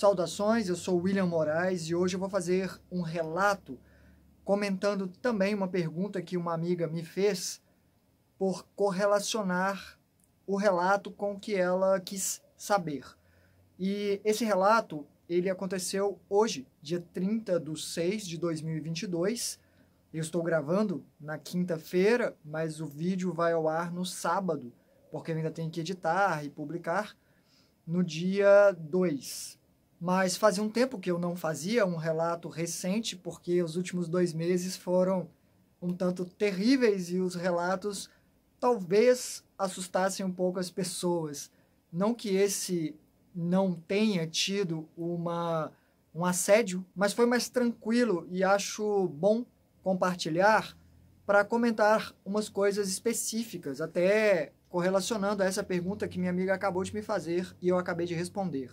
Saudações, eu sou William Moraes e hoje eu vou fazer um relato comentando também uma pergunta que uma amiga me fez por correlacionar o relato com o que ela quis saber. E esse relato, ele aconteceu hoje, dia 30 de 6 de 2022. Eu estou gravando na quinta-feira, mas o vídeo vai ao ar no sábado, porque eu ainda tenho que editar e publicar no dia 2 mas fazia um tempo que eu não fazia um relato recente, porque os últimos dois meses foram um tanto terríveis e os relatos talvez assustassem um pouco as pessoas. Não que esse não tenha tido uma, um assédio, mas foi mais tranquilo e acho bom compartilhar para comentar umas coisas específicas, até correlacionando a essa pergunta que minha amiga acabou de me fazer e eu acabei de responder.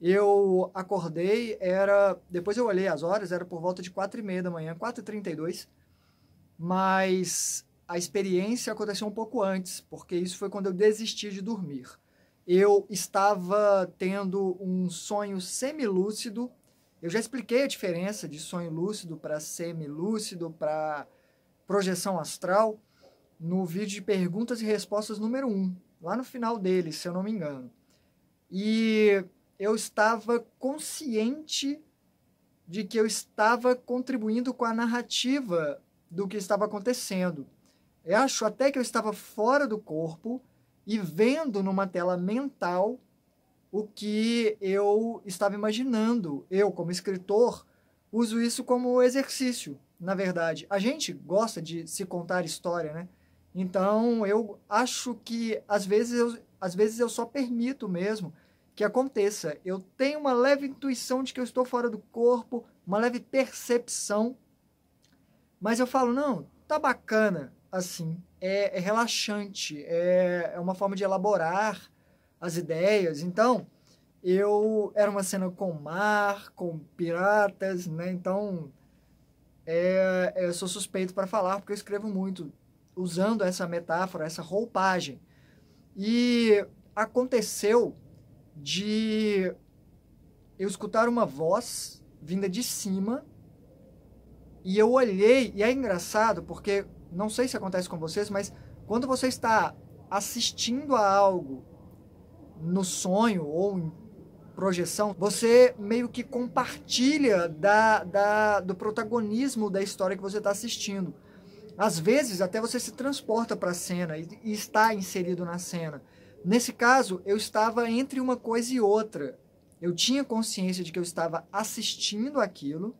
Eu acordei, era. Depois eu olhei as horas, era por volta de 4 e meia da manhã, 4 e 32 Mas a experiência aconteceu um pouco antes, porque isso foi quando eu desisti de dormir. Eu estava tendo um sonho semilúcido. Eu já expliquei a diferença de sonho lúcido para semilúcido, para projeção astral, no vídeo de perguntas e respostas número 1, lá no final dele, se eu não me engano. E eu estava consciente de que eu estava contribuindo com a narrativa do que estava acontecendo. Eu acho até que eu estava fora do corpo e vendo numa tela mental o que eu estava imaginando. Eu, como escritor, uso isso como exercício, na verdade. A gente gosta de se contar história, né? Então, eu acho que às vezes eu, às vezes eu só permito mesmo que aconteça. Eu tenho uma leve intuição de que eu estou fora do corpo, uma leve percepção, mas eu falo, não, tá bacana, assim, é, é relaxante, é, é uma forma de elaborar as ideias. Então, eu era uma cena com mar, com piratas, né? Então, é, eu sou suspeito para falar porque eu escrevo muito usando essa metáfora, essa roupagem. E aconteceu de eu escutar uma voz vinda de cima e eu olhei, e é engraçado porque não sei se acontece com vocês, mas quando você está assistindo a algo no sonho ou em projeção, você meio que compartilha da, da, do protagonismo da história que você está assistindo. Às vezes, até você se transporta para a cena e, e está inserido na cena. Nesse caso, eu estava entre uma coisa e outra. Eu tinha consciência de que eu estava assistindo aquilo,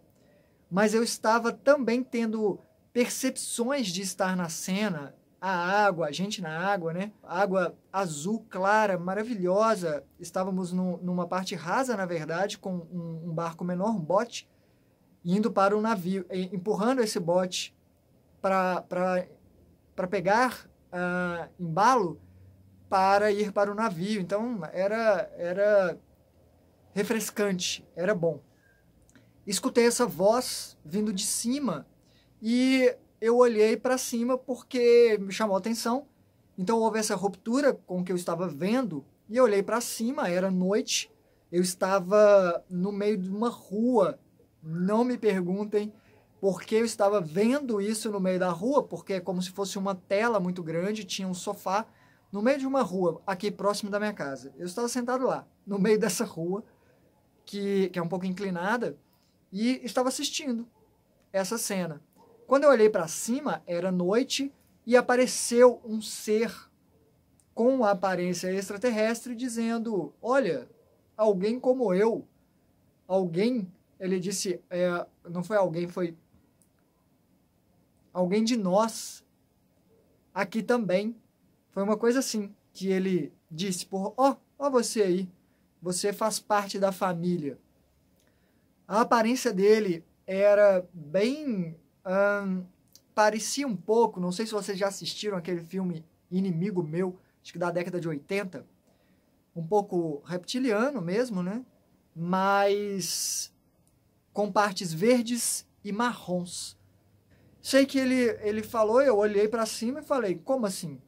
mas eu estava também tendo percepções de estar na cena, a água, a gente na água, né? Água azul clara, maravilhosa. Estávamos no, numa parte rasa, na verdade, com um, um barco menor, um bote, indo para um navio, eh, empurrando esse bote para pegar uh, embalo para ir para o navio. Então era, era refrescante, era bom. Escutei essa voz vindo de cima e eu olhei para cima porque me chamou a atenção. Então houve essa ruptura com o que eu estava vendo e eu olhei para cima, era noite. Eu estava no meio de uma rua. Não me perguntem porque eu estava vendo isso no meio da rua, porque é como se fosse uma tela muito grande, tinha um sofá no meio de uma rua aqui próximo da minha casa. Eu estava sentado lá, no meio dessa rua, que, que é um pouco inclinada, e estava assistindo essa cena. Quando eu olhei para cima, era noite e apareceu um ser com aparência extraterrestre dizendo: Olha, alguém como eu, alguém, ele disse, é, não foi alguém, foi alguém de nós aqui também foi uma coisa assim que ele disse: Ó, ó oh, você aí, você faz parte da família. A aparência dele era bem. Hum, parecia um pouco, não sei se vocês já assistiram aquele filme Inimigo Meu, acho que da década de 80. Um pouco reptiliano mesmo, né? Mas com partes verdes e marrons. Sei que ele, ele falou, eu olhei para cima e falei: como assim?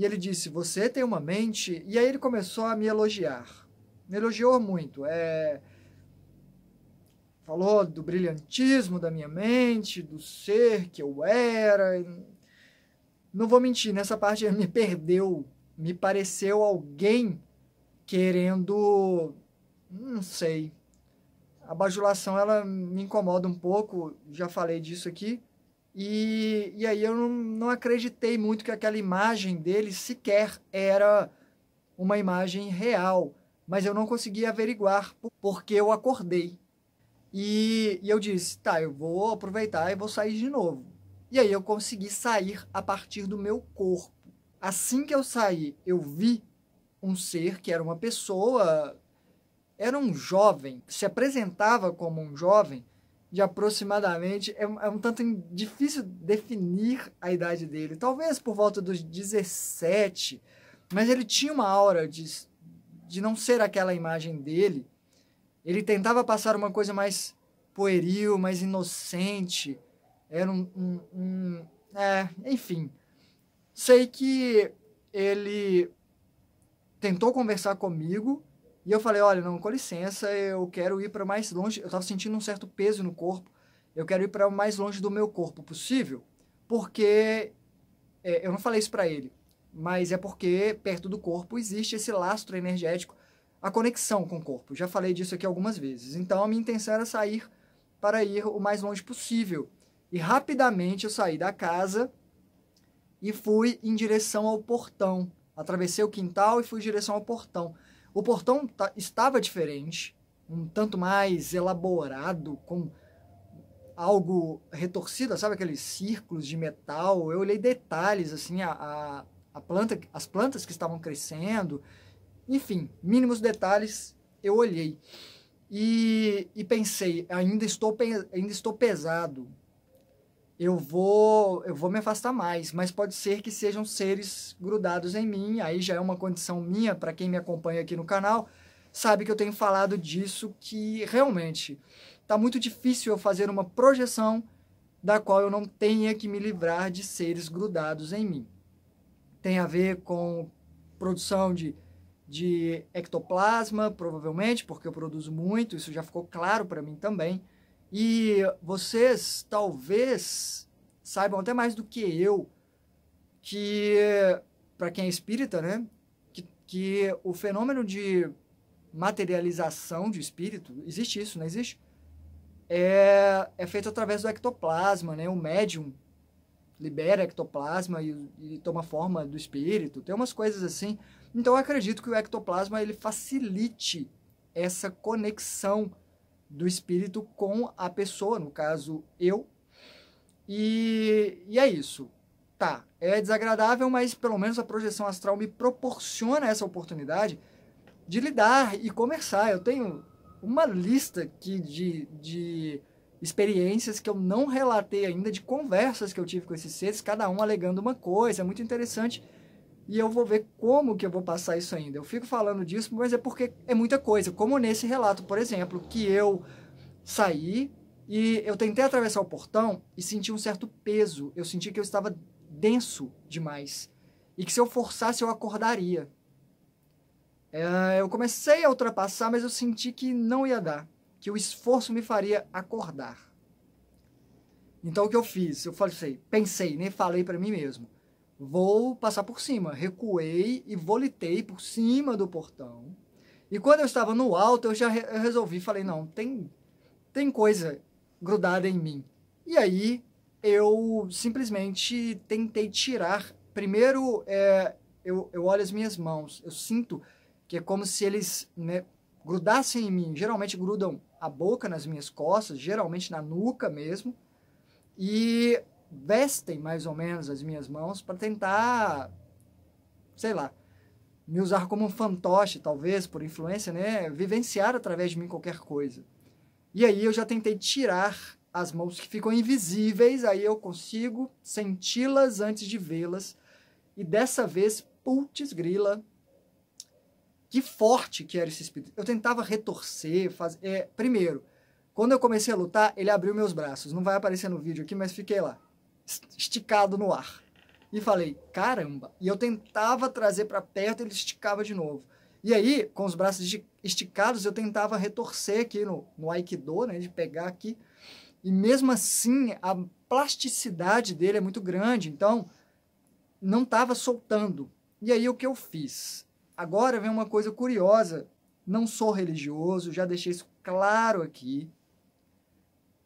E ele disse: Você tem uma mente. E aí ele começou a me elogiar. Me elogiou muito. É... Falou do brilhantismo da minha mente, do ser que eu era. Não vou mentir, nessa parte ele me perdeu. Me pareceu alguém querendo. Não sei. A bajulação ela me incomoda um pouco, já falei disso aqui. E, e aí eu não, não acreditei muito que aquela imagem dele sequer era uma imagem real, mas eu não conseguia averiguar porque eu acordei. E, e eu disse, tá, eu vou aproveitar e vou sair de novo. E aí eu consegui sair a partir do meu corpo. Assim que eu saí, eu vi um ser que era uma pessoa, era um jovem, se apresentava como um jovem, de aproximadamente. É, é um tanto difícil definir a idade dele. Talvez por volta dos 17. Mas ele tinha uma aura de, de não ser aquela imagem dele. Ele tentava passar uma coisa mais pueril, mais inocente. Era um. um, um é, enfim. Sei que ele tentou conversar comigo e eu falei, olha, não, com licença, eu quero ir para mais longe. Eu estava sentindo um certo peso no corpo. Eu quero ir para mais longe do meu corpo possível, porque é, eu não falei isso para ele, mas é porque perto do corpo existe esse lastro energético, a conexão com o corpo. Já falei disso aqui algumas vezes. Então a minha intenção era sair para ir o mais longe possível. E rapidamente eu saí da casa e fui em direção ao portão. Atravessei o quintal e fui em direção ao portão. O portão tá, estava diferente, um tanto mais elaborado, com algo retorcido, sabe aqueles círculos de metal. Eu olhei detalhes, assim, a, a, a planta, as plantas que estavam crescendo, enfim, mínimos detalhes eu olhei. E, e pensei, ainda estou, ainda estou pesado, eu vou eu vou me afastar mais, mas pode ser que sejam seres grudados em mim, aí já é uma condição minha para quem me acompanha aqui no canal, sabe que eu tenho falado disso que realmente está muito difícil eu fazer uma projeção da qual eu não tenha que me livrar de seres grudados em mim. Tem a ver com produção de de ectoplasma, provavelmente, porque eu produzo muito, isso já ficou claro para mim também e vocês talvez saibam até mais do que eu que, para quem é espírita, né? Que, que o fenômeno de materialização de espírito, existe isso, não existe? É, é feito através do ectoplasma, né? O médium libera ectoplasma e, e, toma forma do espírito, tem umas coisas assim. Então eu acredito que o ectoplasma ele facilite essa conexão do espírito com a pessoa, no caso eu. E, e é isso. Tá, é desagradável, mas pelo menos a projeção astral me proporciona essa oportunidade de lidar e conversar. Eu tenho uma lista aqui de, de experiências que eu não relatei ainda, de conversas que eu tive com esses seres, cada um alegando uma coisa. É muito interessante e eu vou ver como que eu vou passar isso ainda. Eu fico falando disso, mas é porque é muita coisa. Como nesse relato, por exemplo, que eu saí e eu tentei atravessar o portão e senti um certo peso. Eu senti que eu estava denso demais e que se eu forçasse eu acordaria. É, eu comecei a ultrapassar, mas eu senti que não ia dar, que o esforço me faria acordar. Então o que eu fiz? Eu falei, pensei, nem falei para mim mesmo vou passar por cima. Recuei e volitei por cima do portão. E quando eu estava no alto, eu já re eu resolvi, falei, não, tem, tem coisa grudada em mim. E aí eu simplesmente tentei tirar. Primeiro, é, eu, eu olho as minhas mãos, eu sinto que é como se eles né, grudassem em mim. Geralmente grudam a boca nas minhas costas, geralmente na nuca mesmo. E vestem mais ou menos as minhas mãos para tentar, sei lá, me usar como um fantoche, talvez, por influência, né? Vivenciar através de mim qualquer coisa. E aí eu já tentei tirar as mãos que ficam invisíveis, aí eu consigo senti-las antes de vê-las. E dessa vez, putz grila, que forte que era esse espírito. Eu tentava retorcer, fazer... É, primeiro, quando eu comecei a lutar, ele abriu meus braços. Não vai aparecer no vídeo aqui, mas fiquei lá esticado no ar. E falei, caramba. E eu tentava trazer para perto, ele esticava de novo. E aí, com os braços esticados, eu tentava retorcer aqui no, no Aikido, né, de pegar aqui. E mesmo assim, a plasticidade dele é muito grande, então não estava soltando. E aí, o que eu fiz? Agora vem uma coisa curiosa. Não sou religioso, já deixei isso claro aqui.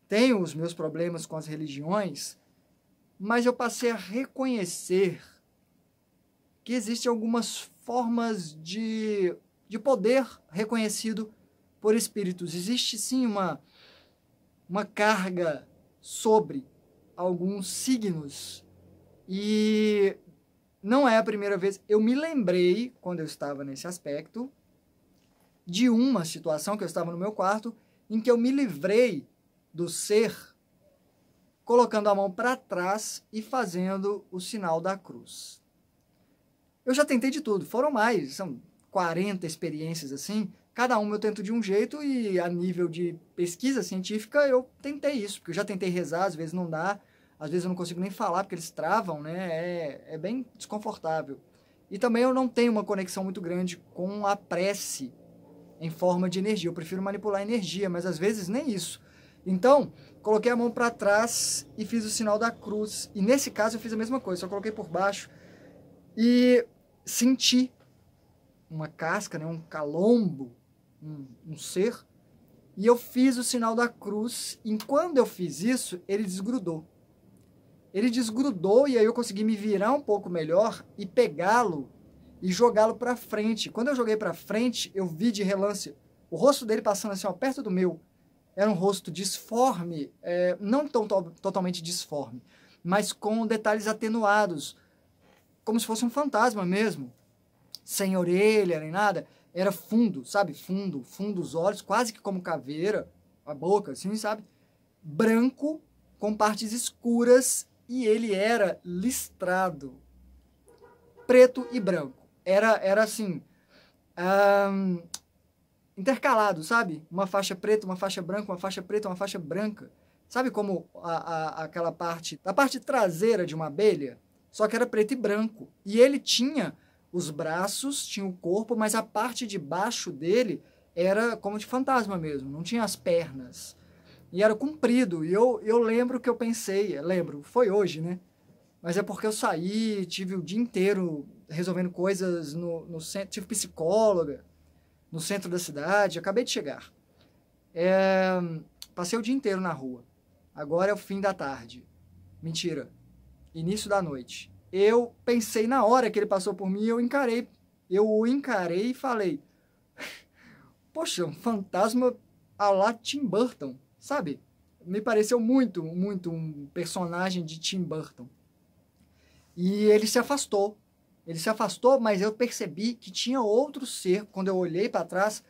Tenho os meus problemas com as religiões, mas eu passei a reconhecer que existem algumas formas de, de poder reconhecido por espíritos. Existe sim uma, uma carga sobre alguns signos e não é a primeira vez. Eu me lembrei, quando eu estava nesse aspecto, de uma situação que eu estava no meu quarto em que eu me livrei do ser colocando a mão para trás e fazendo o sinal da cruz. Eu já tentei de tudo, foram mais, são 40 experiências assim, cada uma eu tento de um jeito e a nível de pesquisa científica eu tentei isso, porque eu já tentei rezar, às vezes não dá, às vezes eu não consigo nem falar porque eles travam, né? É, é bem desconfortável. E também eu não tenho uma conexão muito grande com a prece em forma de energia. Eu prefiro manipular energia, mas às vezes nem isso. Então, coloquei a mão para trás e fiz o sinal da cruz. E nesse caso eu fiz a mesma coisa, só coloquei por baixo e senti uma casca, né, um calombo, um, um ser. E eu fiz o sinal da cruz. E quando eu fiz isso, ele desgrudou. Ele desgrudou e aí eu consegui me virar um pouco melhor e pegá-lo e jogá-lo para frente. Quando eu joguei para frente, eu vi de relance o rosto dele passando assim, ó, perto do meu. Era um rosto disforme, é, não tão to totalmente disforme, mas com detalhes atenuados, como se fosse um fantasma mesmo, sem orelha nem nada. Era fundo, sabe? Fundo, fundo os olhos, quase que como caveira, a boca, assim, sabe? Branco, com partes escuras, e ele era listrado, preto e branco. Era, era assim, intercalado, sabe? Uma faixa preta, uma faixa branca, uma faixa preta, uma faixa branca. Sabe como a, a, aquela parte, a parte traseira de uma abelha, só que era preto e branco. E ele tinha os braços, tinha o corpo, mas a parte de baixo dele era como de fantasma mesmo, não tinha as pernas. E era comprido. E eu, eu lembro que eu pensei, lembro, foi hoje, né? Mas é porque eu saí, tive o dia inteiro resolvendo coisas no, no centro, tive psicóloga no centro da cidade. Acabei de chegar. É, passei o dia inteiro na rua. Agora é o fim da tarde. Mentira. Início da noite. Eu pensei na hora que ele passou por mim, eu encarei. Eu o encarei e falei: Poxa, um fantasma a lá Tim Burton, sabe? Me pareceu muito, muito um personagem de Tim Burton. E ele se afastou. Ele se afastou, mas eu percebi que tinha outro ser. Quando eu olhei para trás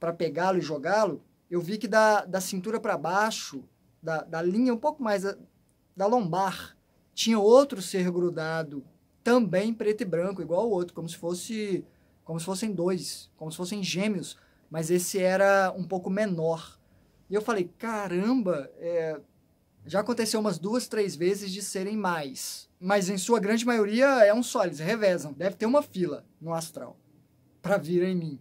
para pegá-lo e jogá-lo, eu vi que da, da cintura para baixo, da, da linha um pouco mais da, da lombar, tinha outro ser grudado, também preto e branco, igual o outro, como se fosse como se fossem dois, como se fossem gêmeos, mas esse era um pouco menor. E eu falei, caramba, é, já aconteceu umas duas, três vezes de serem mais mas em sua grande maioria é um só, eles revezam. Deve ter uma fila no astral para vir em mim.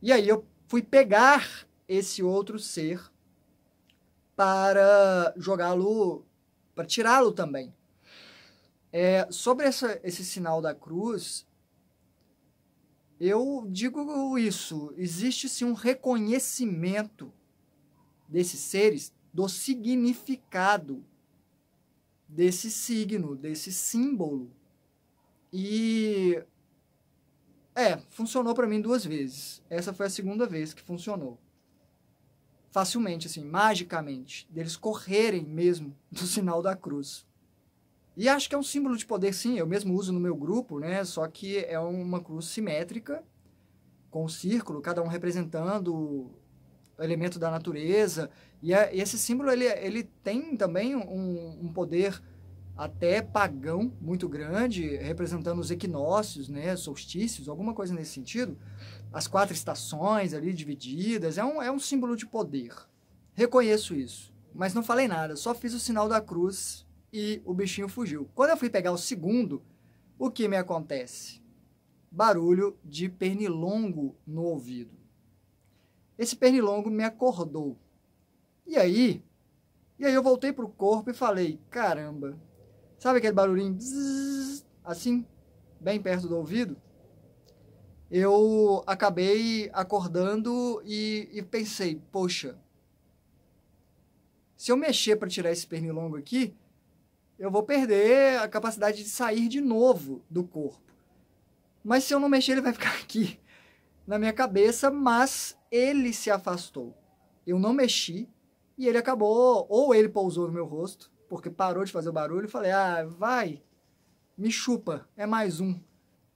E aí eu fui pegar esse outro ser para jogá-lo, para tirá-lo também. É, sobre essa, esse sinal da cruz, eu digo isso: existe sim um reconhecimento desses seres do significado desse signo, desse símbolo. E é, funcionou para mim duas vezes. Essa foi a segunda vez que funcionou. Facilmente, assim, magicamente, deles correrem mesmo do sinal da cruz. E acho que é um símbolo de poder, sim. Eu mesmo uso no meu grupo, né? Só que é uma cruz simétrica, com um círculo, cada um representando elemento da natureza. E, é, e esse símbolo ele, ele tem também um, um, poder até pagão muito grande, representando os equinócios, né, solstícios, alguma coisa nesse sentido. As quatro estações ali divididas, é um, é um símbolo de poder. Reconheço isso, mas não falei nada, só fiz o sinal da cruz e o bichinho fugiu. Quando eu fui pegar o segundo, o que me acontece? Barulho de pernilongo no ouvido. Esse pernilongo me acordou. E aí, e aí eu voltei pro corpo e falei, caramba, sabe aquele barulhinho assim, bem perto do ouvido? Eu acabei acordando e, e pensei, poxa, se eu mexer para tirar esse pernilongo aqui, eu vou perder a capacidade de sair de novo do corpo. Mas se eu não mexer, ele vai ficar aqui na minha cabeça, mas ele se afastou. Eu não mexi e ele acabou, ou ele pousou no meu rosto, porque parou de fazer o barulho, e falei, ah, vai, me chupa, é mais um.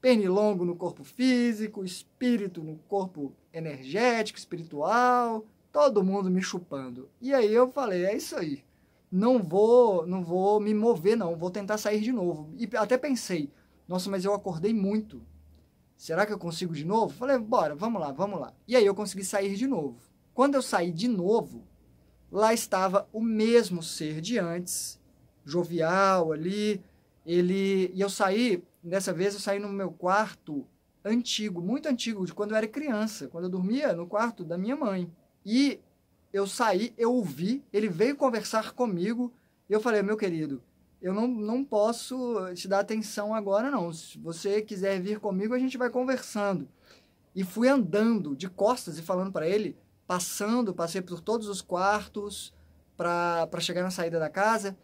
Pernilongo no corpo físico, espírito no corpo energético, espiritual, todo mundo me chupando. E aí eu falei, é isso aí. Não vou, não vou me mover não, vou tentar sair de novo. E até pensei, nossa, mas eu acordei muito. Será que eu consigo de novo? Falei, bora, vamos lá, vamos lá. E aí eu consegui sair de novo. Quando eu saí de novo, lá estava o mesmo ser de antes, jovial ali. Ele e eu saí, dessa vez eu saí no meu quarto antigo, muito antigo, de quando eu era criança, quando eu dormia no quarto da minha mãe. E eu saí, eu ouvi, ele veio conversar comigo, e eu falei: "Meu querido, eu não, não posso te dar atenção agora, não. Se você quiser vir comigo, a gente vai conversando. E fui andando de costas e falando para ele, passando, passei por todos os quartos para chegar na saída da casa.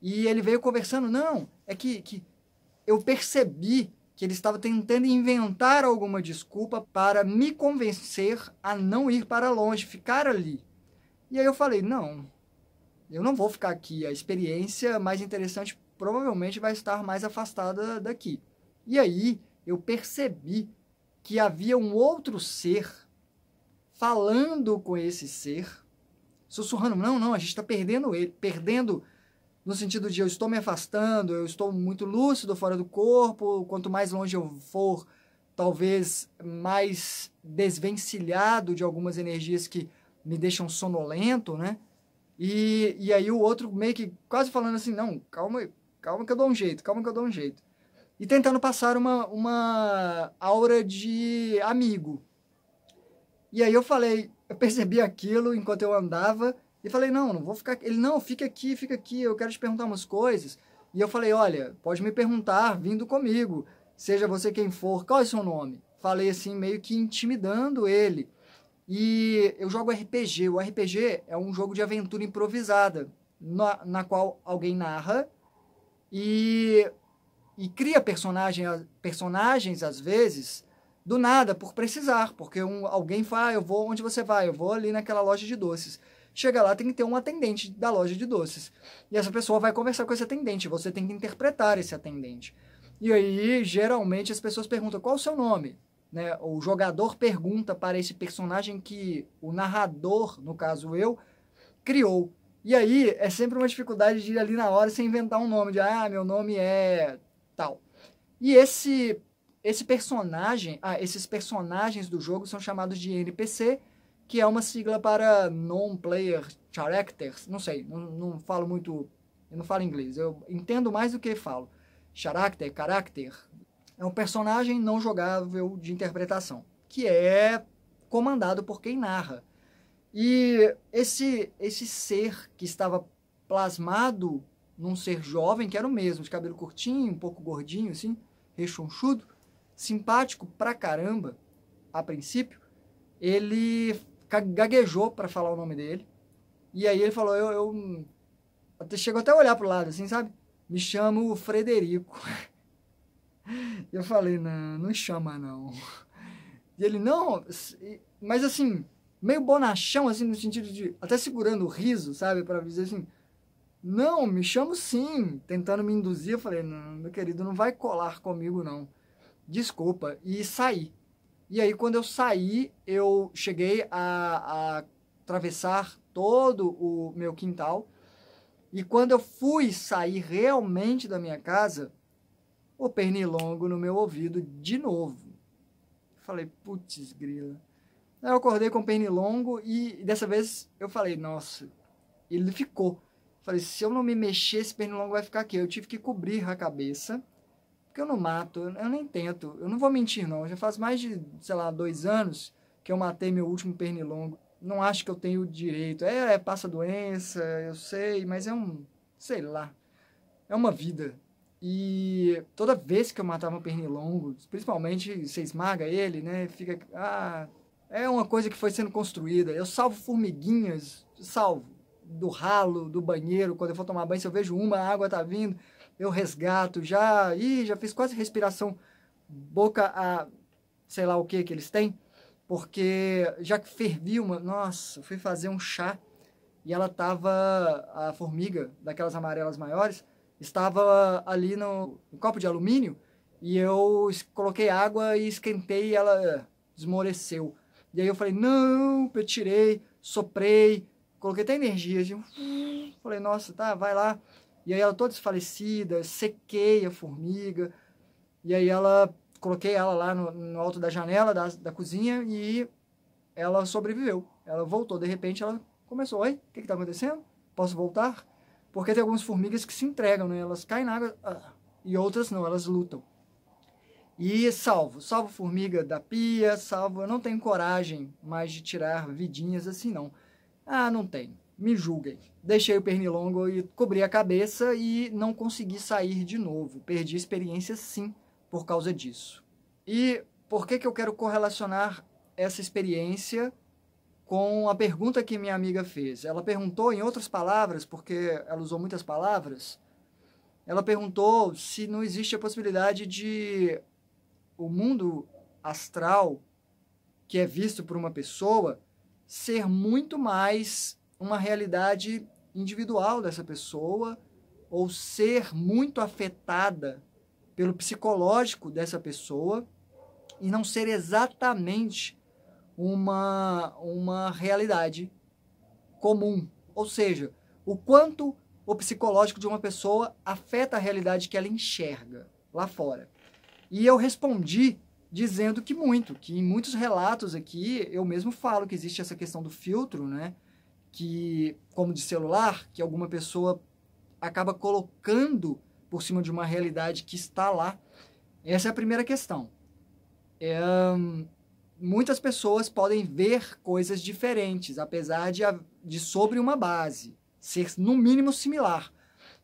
E ele veio conversando, não, é que, que eu percebi que ele estava tentando inventar alguma desculpa para me convencer a não ir para longe, ficar ali. E aí eu falei, não, eu não vou ficar aqui. A experiência mais interessante provavelmente vai estar mais afastada daqui. E aí eu percebi que havia um outro ser falando com esse ser, sussurrando: não, não, a gente está perdendo ele, perdendo no sentido de eu estou me afastando, eu estou muito lúcido fora do corpo, quanto mais longe eu for, talvez mais desvencilhado de algumas energias que me deixam sonolento, né? E, e aí o outro meio que quase falando assim, não, calma, calma que eu dou um jeito, calma que eu dou um jeito. E tentando passar uma, uma aura de amigo. E aí eu falei, eu percebi aquilo enquanto eu andava e falei, não, não vou ficar... Ele, não, fica aqui, fica aqui, eu quero te perguntar umas coisas. E eu falei, olha, pode me perguntar vindo comigo, seja você quem for, qual é o seu nome? Falei assim, meio que intimidando ele. E eu jogo RPG. O RPG é um jogo de aventura improvisada, na, na qual alguém narra e, e cria personagem, personagens, às vezes, do nada, por precisar, porque um, alguém fala, ah, eu vou onde você vai, eu vou ali naquela loja de doces. Chega lá, tem que ter um atendente da loja de doces. E essa pessoa vai conversar com esse atendente, você tem que interpretar esse atendente. E aí, geralmente, as pessoas perguntam, qual o seu nome? né, o jogador pergunta para esse personagem que o narrador, no caso eu, criou. E aí é sempre uma dificuldade de ir ali na hora sem inventar um nome, de ah, meu nome é tal. E esse esse personagem, ah, esses personagens do jogo são chamados de NPC, que é uma sigla para non-player characters, não sei, não, não falo muito, eu não falo inglês, eu entendo mais do que falo. Character, character, é um personagem não jogável de interpretação, que é comandado por quem narra. E esse, esse ser que estava plasmado num ser jovem, que era o mesmo, de cabelo curtinho, um pouco gordinho, assim, rechonchudo, simpático pra caramba, a princípio, ele gaguejou para falar o nome dele. E aí ele falou, eu, eu... Chegou até a olhar pro lado, assim, sabe? Me chamo Frederico. E eu falei, não, não chama não. E ele, não, mas assim, meio bonachão, assim, no sentido de, até segurando o riso, sabe, para dizer assim, não, me chamo sim, tentando me induzir, eu falei, não, meu querido, não vai colar comigo não, desculpa, e saí. E aí, quando eu saí, eu cheguei a, a atravessar todo o meu quintal, e quando eu fui sair realmente da minha casa, o pernilongo no meu ouvido de novo. Falei, putz, grila. Aí eu acordei com o pernilongo e dessa vez eu falei, nossa, ele ficou. Falei, se eu não me mexer, esse pernilongo vai ficar aqui. Eu tive que cobrir a cabeça, porque eu não mato, eu nem tento. Eu não vou mentir, não. Já faz mais de, sei lá, dois anos que eu matei meu último pernilongo. Não acho que eu tenho direito. É, é passa doença, eu sei, mas é um, sei lá, é uma vida. E toda vez que eu matava um pernilongo, principalmente você esmaga ele, né? Fica. Ah, é uma coisa que foi sendo construída. Eu salvo formiguinhas, salvo do ralo, do banheiro, quando eu for tomar banho, se eu vejo uma, a água tá vindo, eu resgato, já, ih, já fiz quase respiração boca a sei lá o que que eles têm, porque já que fervi uma, nossa, fui fazer um chá e ela tava a formiga daquelas amarelas maiores, estava ali no, no copo de alumínio e eu coloquei água e esquentei e ela eh, esmoreceu. E aí eu falei, não, eu tirei, soprei, coloquei até energia. Assim, falei, nossa, tá, vai lá. E aí ela toda desfalecida, sequei a formiga. E aí ela, coloquei ela lá no, no alto da janela da, da cozinha e ela sobreviveu. Ela voltou, de repente ela começou, oi, o que que tá acontecendo? Posso voltar? Porque tem algumas formigas que se entregam, né? Elas caem na água ah, e outras não, elas lutam. E salvo, salvo formiga da pia, salvo, eu não tenho coragem mais de tirar vidinhas assim não. Ah, não tenho. Me julguem. Deixei o pernilongo e cobri a cabeça e não consegui sair de novo. Perdi experiência sim por causa disso. E por que que eu quero correlacionar essa experiência com a pergunta que minha amiga fez. Ela perguntou, em outras palavras, porque ela usou muitas palavras, ela perguntou se não existe a possibilidade de o mundo astral, que é visto por uma pessoa, ser muito mais uma realidade individual dessa pessoa ou ser muito afetada pelo psicológico dessa pessoa e não ser exatamente uma, uma realidade comum. Ou seja, o quanto o psicológico de uma pessoa afeta a realidade que ela enxerga lá fora. E eu respondi dizendo que muito, que em muitos relatos aqui eu mesmo falo que existe essa questão do filtro, né? Que, como de celular, que alguma pessoa acaba colocando por cima de uma realidade que está lá. Essa é a primeira questão. É, hum, muitas pessoas podem ver coisas diferentes, apesar de, de sobre uma base ser no mínimo similar.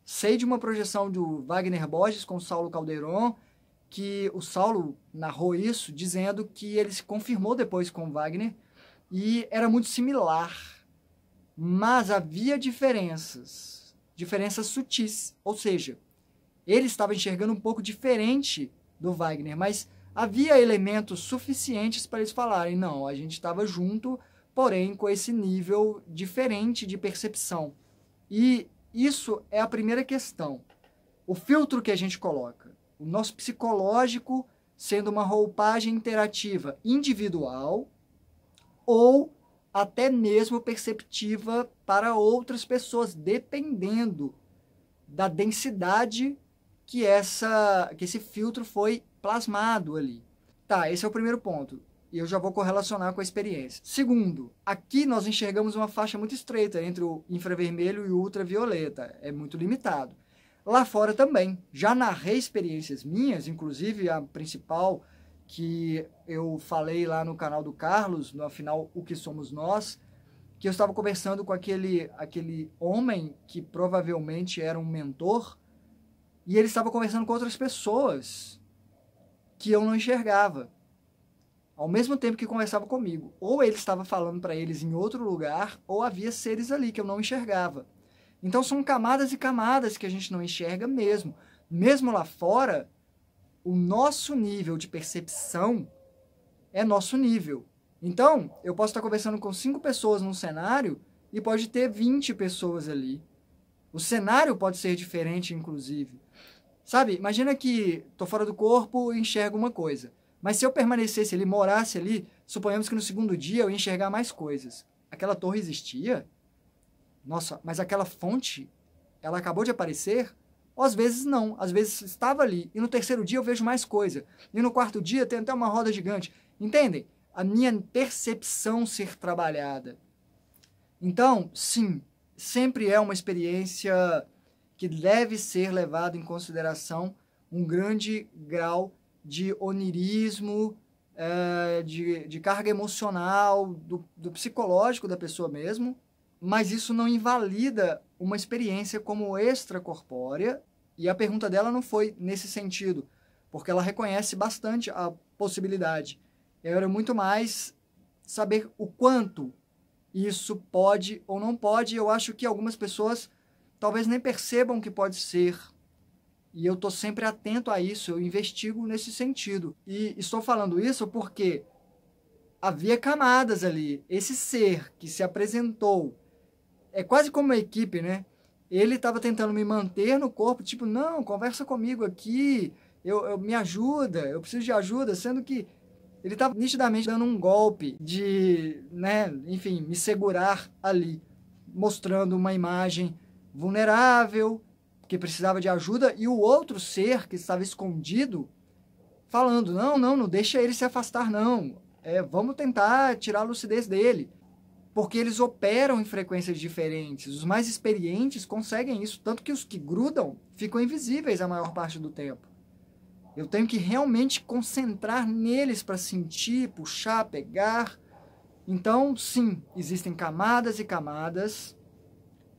Sei de uma projeção do Wagner Borges com Saulo Calderon, que o Saulo narrou isso, dizendo que ele se confirmou depois com Wagner e era muito similar, mas havia diferenças, diferenças sutis, ou seja, ele estava enxergando um pouco diferente do Wagner, mas havia elementos suficientes para eles falarem: não, a gente estava junto, porém com esse nível diferente de percepção. E isso é a primeira questão. O filtro que a gente coloca, o nosso psicológico sendo uma roupagem interativa individual ou até mesmo perceptiva para outras pessoas, dependendo da densidade que, essa, que esse filtro foi plasmado ali. Tá, esse é o primeiro ponto. E eu já vou correlacionar com a experiência. Segundo, aqui nós enxergamos uma faixa muito estreita entre o infravermelho e o ultravioleta. É muito limitado. Lá fora também. Já narrei experiências minhas, inclusive a principal que eu falei lá no canal do Carlos, no afinal O que somos nós, que eu estava conversando com aquele aquele homem que provavelmente era um mentor, e ele estava conversando com outras pessoas que eu não enxergava. Ao mesmo tempo que conversava comigo, ou ele estava falando para eles em outro lugar, ou havia seres ali que eu não enxergava. Então são camadas e camadas que a gente não enxerga mesmo. Mesmo lá fora, o nosso nível de percepção é nosso nível. Então, eu posso estar conversando com cinco pessoas num cenário e pode ter 20 pessoas ali. O cenário pode ser diferente, inclusive. Sabe? Imagina que estou fora do corpo e enxergo uma coisa. Mas se eu permanecesse ali, morasse ali, suponhamos que no segundo dia eu ia enxergar mais coisas. Aquela torre existia? Nossa, mas aquela fonte, ela acabou de aparecer? Ou às vezes não, às vezes estava ali. E no terceiro dia eu vejo mais coisa. E no quarto dia tem até uma roda gigante. Entendem? A minha percepção ser trabalhada. Então, sim, sempre é uma experiência que deve ser levado em consideração um grande grau de onirismo, é, de, de carga emocional, do, do psicológico da pessoa mesmo, mas isso não invalida uma experiência como extracorpórea. E a pergunta dela não foi nesse sentido, porque ela reconhece bastante a possibilidade. Eu era muito mais saber o quanto isso pode ou não pode. Eu acho que algumas pessoas talvez nem percebam que pode ser. E eu estou sempre atento a isso, eu investigo nesse sentido. E estou falando isso porque havia camadas ali. Esse ser que se apresentou é quase como uma equipe, né? Ele estava tentando me manter no corpo, tipo, não, conversa comigo aqui, eu, eu me ajuda, eu preciso de ajuda, sendo que ele estava nitidamente dando um golpe de, né, enfim, me segurar ali, mostrando uma imagem vulnerável, que precisava de ajuda, e o outro ser que estava escondido falando: não, não, não deixa ele se afastar, não. É, vamos tentar tirar a lucidez dele. Porque eles operam em frequências diferentes. Os mais experientes conseguem isso, tanto que os que grudam ficam invisíveis a maior parte do tempo. Eu tenho que realmente concentrar neles para sentir, puxar, pegar. Então, sim, existem camadas e camadas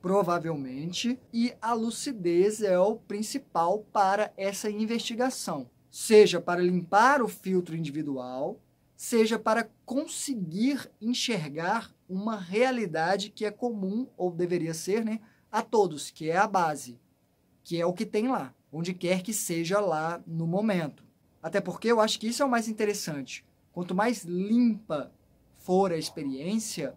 provavelmente, e a lucidez é o principal para essa investigação, seja para limpar o filtro individual, seja para conseguir enxergar uma realidade que é comum ou deveria ser, né, a todos, que é a base, que é o que tem lá, onde quer que seja lá no momento. Até porque eu acho que isso é o mais interessante. Quanto mais limpa for a experiência,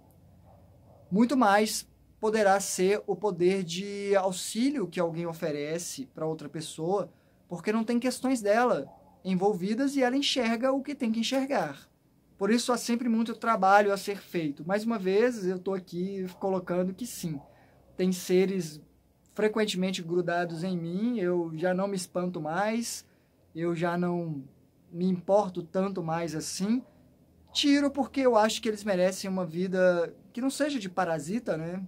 muito mais poderá ser o poder de auxílio que alguém oferece para outra pessoa, porque não tem questões dela envolvidas e ela enxerga o que tem que enxergar. Por isso há sempre muito trabalho a ser feito. Mais uma vez, eu estou aqui colocando que sim, tem seres frequentemente grudados em mim, eu já não me espanto mais, eu já não me importo tanto mais assim. Tiro porque eu acho que eles merecem uma vida que não seja de parasita, né?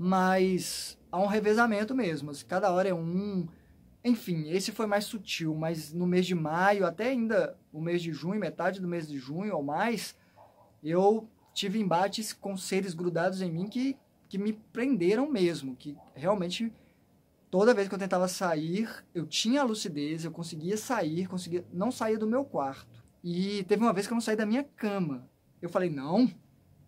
mas há um revezamento mesmo. Assim, cada hora é um. Enfim, esse foi mais sutil, mas no mês de maio, até ainda o mês de junho, metade do mês de junho ou mais, eu tive embates com seres grudados em mim que, que me prenderam mesmo, que realmente toda vez que eu tentava sair, eu tinha lucidez, eu conseguia sair, conseguia não saía do meu quarto. E teve uma vez que eu não saí da minha cama. Eu falei: "Não,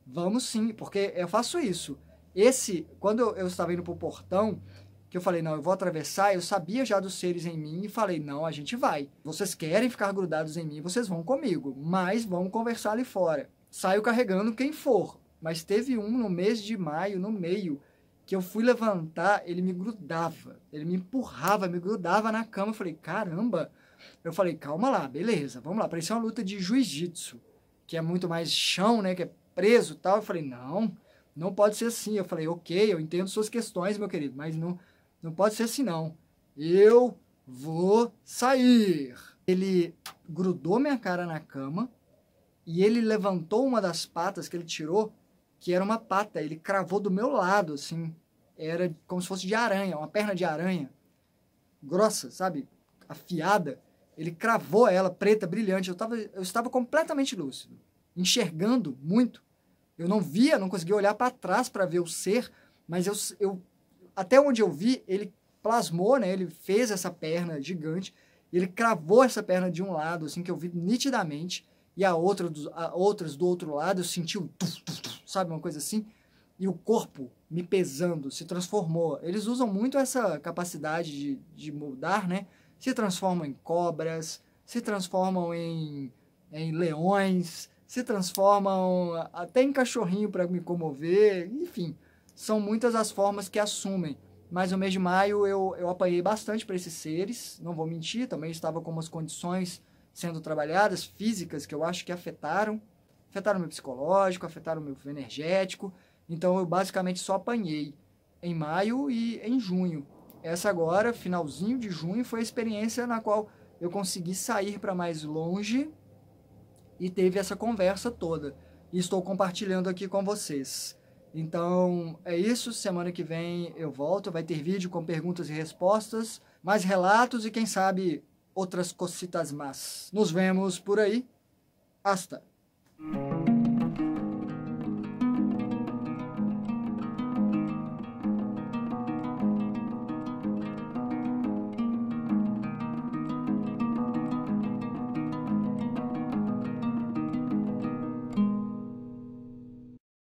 vamos sim", porque eu faço isso. Esse, quando eu, estava indo para o portão, que eu falei, não, eu vou atravessar, eu sabia já dos seres em mim e falei, não, a gente vai. Vocês querem ficar grudados em mim, vocês vão comigo, mas vamos conversar ali fora. Saio carregando quem for, mas teve um no mês de maio, no meio, que eu fui levantar, ele me grudava, ele me empurrava, me grudava na cama. Eu falei, caramba! Eu falei, calma lá, beleza, vamos lá. Parecia uma luta de jiu-jitsu, que é muito mais chão, né, que é preso e tal. Eu falei, não, não pode ser assim. Eu falei, ok, eu entendo suas questões, meu querido, mas não, não pode ser assim, não. Eu vou sair. Ele grudou minha cara na cama e ele levantou uma das patas que ele tirou, que era uma pata. Ele cravou do meu lado, assim. Era como se fosse de aranha, uma perna de aranha. Grossa, sabe? Afiada. Ele cravou ela, preta, brilhante. Eu, tava, eu estava completamente lúcido, enxergando muito eu não via, não conseguia olhar para trás para ver o ser, mas eu, eu até onde eu vi, ele plasmou, né? Ele fez essa perna gigante, ele cravou essa perna de um lado, assim que eu vi nitidamente, e a outra do, a outras do outro lado eu senti um tuf, tuf, tuf, sabe uma coisa assim, e o corpo me pesando, se transformou. Eles usam muito essa capacidade de, de mudar, né? Se transformam em cobras, se transformam em, em leões, se transformam até em cachorrinho para me comover, enfim, são muitas as formas que assumem. Mas no mês de maio eu, eu apanhei bastante para esses seres, não vou mentir, também estava com umas condições sendo trabalhadas, físicas, que eu acho que afetaram. Afetaram o meu psicológico, afetaram o meu energético. Então eu basicamente só apanhei em maio e em junho. Essa agora, finalzinho de junho, foi a experiência na qual eu consegui sair para mais longe e teve essa conversa toda. E estou compartilhando aqui com vocês. Então é isso. Semana que vem eu volto. Vai ter vídeo com perguntas e respostas, mais relatos e quem sabe outras cositas más. Nos vemos por aí. Hasta!